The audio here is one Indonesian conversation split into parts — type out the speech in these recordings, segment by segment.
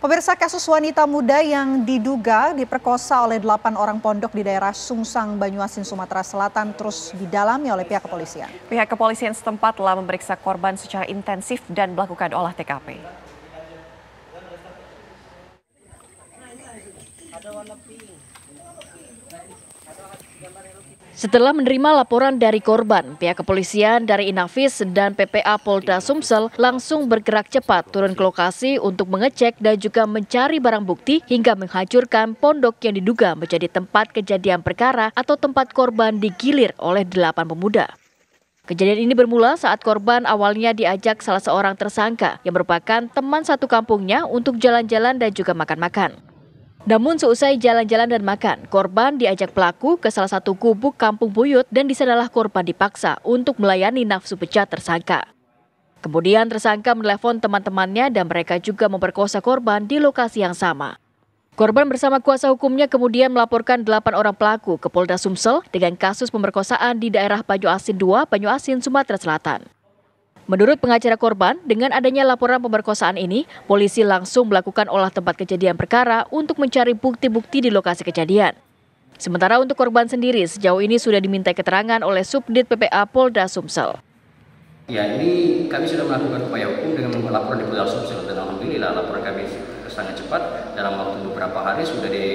Pemirsa kasus wanita muda yang diduga diperkosa oleh delapan orang pondok di daerah Sungsang, Banyuasin, Sumatera Selatan terus didalami oleh pihak kepolisian. Pihak kepolisian setempat telah memeriksa korban secara intensif dan melakukan olah TKP. Setelah menerima laporan dari korban, pihak kepolisian dari Inafis dan PPA Polda Sumsel langsung bergerak cepat turun ke lokasi untuk mengecek dan juga mencari barang bukti hingga menghancurkan pondok yang diduga menjadi tempat kejadian perkara atau tempat korban digilir oleh delapan pemuda. Kejadian ini bermula saat korban awalnya diajak salah seorang tersangka yang merupakan teman satu kampungnya untuk jalan-jalan dan juga makan-makan. Namun seusai jalan-jalan dan makan, korban diajak pelaku ke salah satu gubuk kampung buyut dan disanalah korban dipaksa untuk melayani nafsu pecah tersangka. Kemudian tersangka menelepon teman-temannya dan mereka juga memperkosa korban di lokasi yang sama. Korban bersama kuasa hukumnya kemudian melaporkan delapan orang pelaku ke Polda Sumsel dengan kasus pemerkosaan di daerah Banyu Asin 2, Banyu Asin, Sumatera Selatan. Menurut pengacara korban, dengan adanya laporan pemerkosaan ini, polisi langsung melakukan olah tempat kejadian perkara untuk mencari bukti-bukti di lokasi kejadian. Sementara untuk korban sendiri, sejauh ini sudah diminta keterangan oleh Subdit PPA Polda Sumsel. Ya, ini kami sudah melakukan upaya hukum dengan membuat laporan di Polda Sumsel dan alhamdulillah laporan kami sangat cepat dalam waktu beberapa hari sudah di,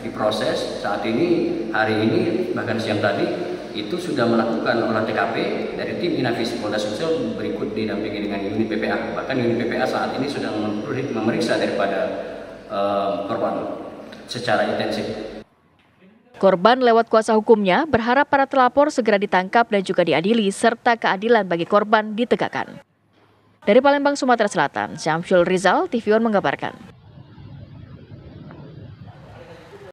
diproses. Saat ini hari ini bahkan siang tadi itu sudah melakukan olah TKP dari tim Inafis Polda Sumsel berikut didampingi dengan unit PPA. Bahkan unit PPA saat ini sudah memeriksa daripada uh, korban secara intensif. Korban lewat kuasa hukumnya berharap para telapor segera ditangkap dan juga diadili serta keadilan bagi korban ditegakkan. Dari Palembang, Sumatera Selatan, Syamsul Rizal, TVON menggambarkan.